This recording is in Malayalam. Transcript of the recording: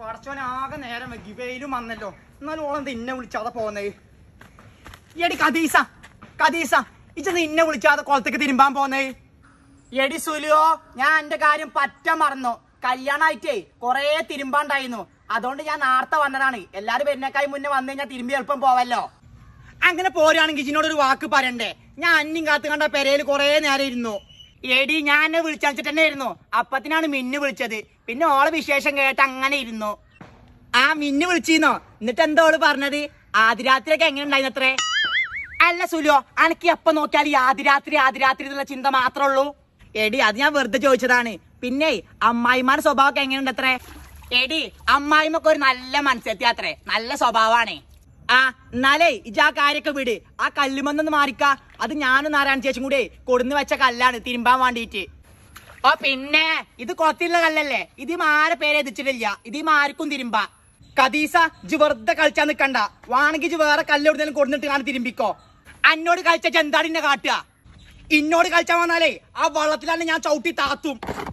പടച്ചോൻ ആകെ നേരം വെക്കി വെയിലും വന്നല്ലോ എന്നാലും ഓളം ഇന്നെ വിളിച്ചാതെ പോകുന്നേ എടി കദീസ കദീസ ഇച്ച നിന്നെ വിളിച്ചാതെ കുളത്തേക്ക് തിരുമ്പാൻ പോന്നേ എടി സുലിയോ ഞാൻ എന്റെ കാര്യം പറ്റ മറന്നു കല്യാണായിട്ടേ കൊറേ തിരുമ്പാണ്ടായിരുന്നു അതുകൊണ്ട് ഞാൻ നേരത്തെ വന്നതാണ് എല്ലാരും വരുന്നേക്കായി മുന്നേ വന്നു കഴിഞ്ഞാൽ തിരുമ്പി എളുപ്പം പോവല്ലോ അങ്ങനെ പോരാണെങ്കിൽ ഇച്ചിനോട് ഒരു വാക്ക് പറയണ്ടേ ഞാൻ അന്യം കാത്തു കണ്ട പെരയിൽ കൊറേ നേരം ഇരുന്നു എടി ഞാൻ വിളിച്ചിട്ട് തന്നെ ഇരുന്നു അപ്പത്തിനാണ് മിന്നു വിളിച്ചത് പിന്നെ ഓളെ വിശേഷം കേട്ട് അങ്ങനെ ഇരുന്നു ആ മിന്നു വിളിച്ചിരുന്നോ എന്നിട്ട് എന്താ ഓള് പറഞ്ഞത് ആദ്യരാത്രിയൊക്കെ എങ്ങനെ ഉണ്ടായിരുന്നത്രേ അല്ല സുലിയോ അനക്ക് എപ്പൊ നോക്കിയാൽ ആദ്യരാത്രി ആദിരാത്രി എന്നുള്ള ചിന്ത മാത്രമേ ഉള്ളൂ എടി അത് ഞാൻ വെറുതെ ചോദിച്ചതാണ് പിന്നെ അമ്മായിമാരുടെ ഒക്കെ എങ്ങനെയുണ്ടത്രേ എടി അമ്മായിമൊക്കെ ഒരു നല്ല മനസ്സെത്തിയാത്രേ നല്ല സ്വഭാവമാണേ ആ എന്നാലേ ഇജ് ആ കാര്യൊക്കെ വിട് ആ കല്ലുമെന്നൊന്ന് മാറിക്ക അത് ഞാനും നാരായണ ചേച്ചും കൂടെ കൊടുന്ന് വെച്ച കല്ലാണ് തിരുമ്പാൻ വേണ്ടിയിട്ട് ഓ പിന്നെ ഇത് കൊത്തിയുള്ള കല്ലല്ലേ ഇത് മാരെ പേരെ എതിച്ചിട്ടില്ല ഇത് മാർക്കും തിരുമ്പ കദീസ ജി വെറുതെ കളിച്ചാൻ നിക്കണ്ട വാണെങ്കിൽ വേറെ വേറെ കല്ലെവിടുന്നേലും കൊടുന്നിട്ട് കാണാൻ തിരുമ്പിക്കോ അന്നോട് കളിച്ച ചെന്താടിന്റെ കാട്ടുക ഇന്നോട് കളിച്ചാ വന്നാലേ ആ വള്ളത്തിലാണ് ഞാൻ ചവിട്ടി താത്തും